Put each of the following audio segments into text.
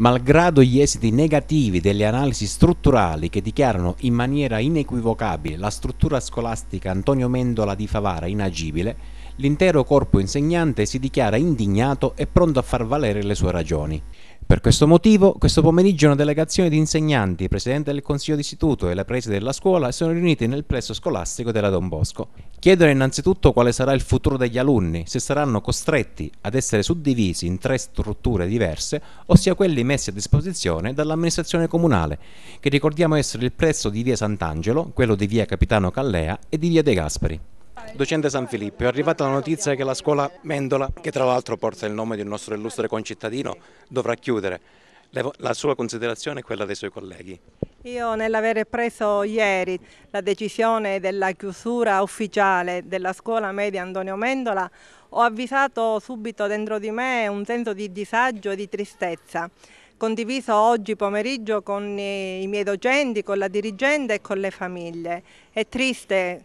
malgrado gli esiti negativi delle analisi strutturali che dichiarano in maniera inequivocabile la struttura scolastica Antonio Mendola di Favara inagibile, l'intero corpo insegnante si dichiara indignato e pronto a far valere le sue ragioni. Per questo motivo, questo pomeriggio una delegazione di insegnanti, Presidente del Consiglio d'Istituto e la Preside della Scuola sono riuniti nel plesso scolastico della Don Bosco. Chiedono innanzitutto quale sarà il futuro degli alunni, se saranno costretti ad essere suddivisi in tre strutture diverse, ossia quelli messi a disposizione dall'amministrazione comunale, che ricordiamo essere il presso di via Sant'Angelo, quello di via Capitano Callea e di via De Gasperi. Docente San Filippo, è arrivata la notizia che la scuola Mendola, che tra l'altro porta il nome di un nostro illustre concittadino, dovrà chiudere. La sua considerazione è quella dei suoi colleghi. Io nell'avere preso ieri la decisione della chiusura ufficiale della scuola media Antonio Mendola ho avvisato subito dentro di me un senso di disagio e di tristezza condiviso oggi pomeriggio con i miei docenti, con la dirigente e con le famiglie. È triste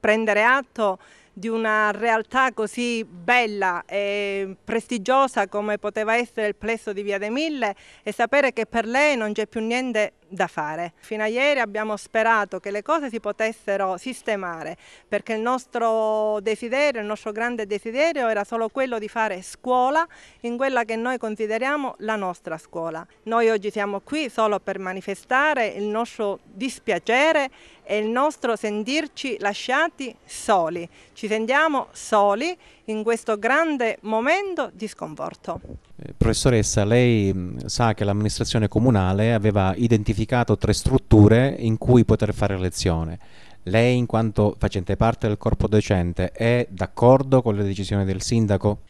prendere atto di una realtà così bella e prestigiosa come poteva essere il plesso di Via dei Mille e sapere che per lei non c'è più niente da fare. Fino a ieri abbiamo sperato che le cose si potessero sistemare perché il nostro desiderio, il nostro grande desiderio era solo quello di fare scuola in quella che noi consideriamo la nostra scuola. Noi oggi siamo qui solo per manifestare il nostro dispiacere e il nostro sentirci lasciati soli. Ci sentiamo soli in questo grande momento di sconforto. Eh, professoressa, lei mm, sa che l'amministrazione comunale aveva identificato identificato tre strutture in cui poter fare lezione. Lei, in quanto facente parte del corpo docente, è d'accordo con le decisioni del sindaco?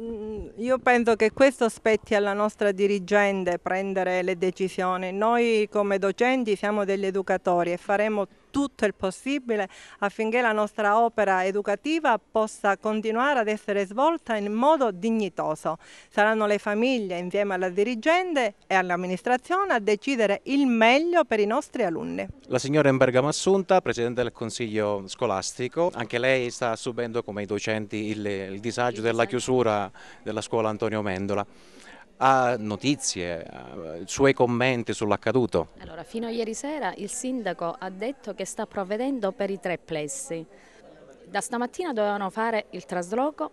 Mm, io penso che questo spetti alla nostra dirigente prendere le decisioni. Noi come docenti siamo degli educatori e faremo tutto il possibile affinché la nostra opera educativa possa continuare ad essere svolta in modo dignitoso. Saranno le famiglie insieme alla dirigente e all'amministrazione a decidere il meglio per i nostri alunni. La signora Imbergamo Assunta, Presidente del Consiglio Scolastico, anche lei sta subendo come i docenti il, il disagio della chiusura della scuola Antonio Mendola ha notizie, eh, suoi commenti sull'accaduto? Allora, fino a ieri sera il sindaco ha detto che sta provvedendo per i tre plessi. Da stamattina dovevano fare il trasloco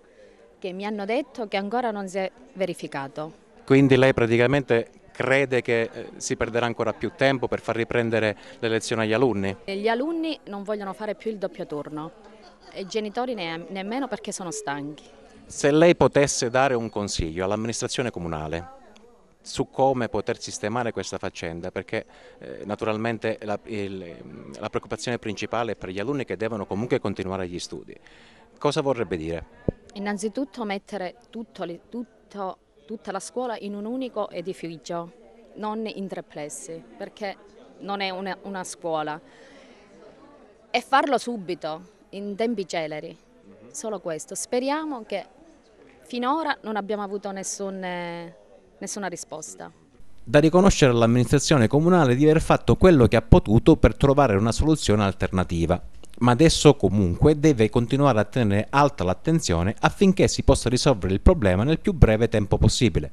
che mi hanno detto che ancora non si è verificato. Quindi lei praticamente crede che eh, si perderà ancora più tempo per far riprendere le lezioni agli alunni? Gli alunni non vogliono fare più il doppio turno e i genitori ne nemmeno perché sono stanchi. Se lei potesse dare un consiglio all'amministrazione comunale su come poter sistemare questa faccenda, perché eh, naturalmente la, il, la preoccupazione principale è per gli alunni che devono comunque continuare gli studi. Cosa vorrebbe dire? Innanzitutto mettere tutto, tutto, tutta la scuola in un unico edificio, non in tre plessi, perché non è una, una scuola. E farlo subito, in tempi celeri solo questo. Speriamo che finora non abbiamo avuto nessun, eh, nessuna risposta. Da riconoscere all'amministrazione comunale di aver fatto quello che ha potuto per trovare una soluzione alternativa ma adesso comunque deve continuare a tenere alta l'attenzione affinché si possa risolvere il problema nel più breve tempo possibile.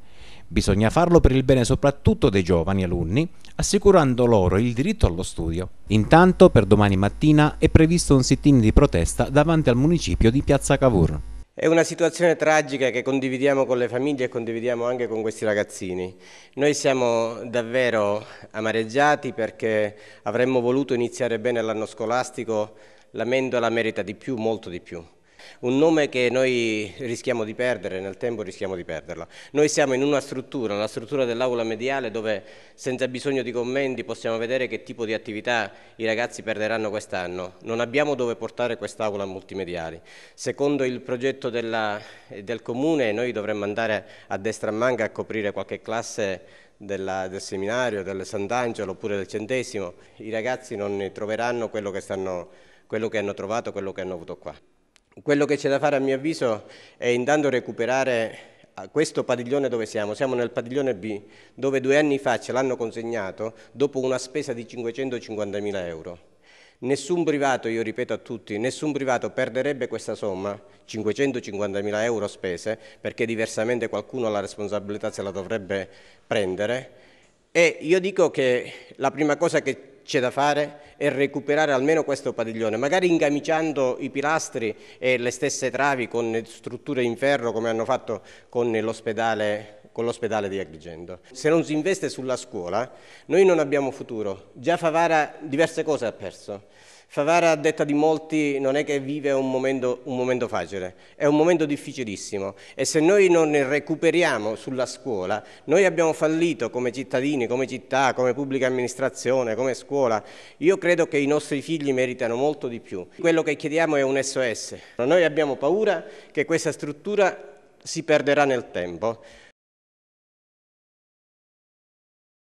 Bisogna farlo per il bene soprattutto dei giovani alunni, assicurando loro il diritto allo studio. Intanto, per domani mattina è previsto un sit-in di protesta davanti al municipio di Piazza Cavour. È una situazione tragica che condividiamo con le famiglie e condividiamo anche con questi ragazzini. Noi siamo davvero amareggiati perché avremmo voluto iniziare bene l'anno scolastico, la mendola merita di più, molto di più un nome che noi rischiamo di perdere, nel tempo rischiamo di perderla. Noi siamo in una struttura, una struttura dell'aula mediale dove senza bisogno di commenti possiamo vedere che tipo di attività i ragazzi perderanno quest'anno. Non abbiamo dove portare quest'aula multimediale. Secondo il progetto della, del Comune noi dovremmo andare a destra manga a coprire qualche classe della, del seminario, del Sant'Angelo oppure del centesimo, i ragazzi non troveranno quello che, stanno, quello che hanno trovato, quello che hanno avuto qua. Quello che c'è da fare a mio avviso è intanto recuperare ah, questo padiglione dove siamo, siamo nel padiglione B, dove due anni fa ce l'hanno consegnato dopo una spesa di 550.000 euro. Nessun privato, io ripeto a tutti, nessun privato perderebbe questa somma, 550.000 euro spese, perché diversamente qualcuno la responsabilità se la dovrebbe prendere. E io dico che la prima cosa che c'è da fare è recuperare almeno questo padiglione, magari incamiciando i pilastri e le stesse travi con strutture in ferro come hanno fatto con l'ospedale con l'ospedale di Agrigento. Se non si investe sulla scuola, noi non abbiamo futuro. Già Favara diverse cose ha perso. Favara, a detta di molti, non è che vive un momento, un momento facile, è un momento difficilissimo e se noi non recuperiamo sulla scuola, noi abbiamo fallito come cittadini, come città, come pubblica amministrazione, come scuola. Io credo che i nostri figli meritano molto di più. Quello che chiediamo è un SOS. Noi abbiamo paura che questa struttura si perderà nel tempo.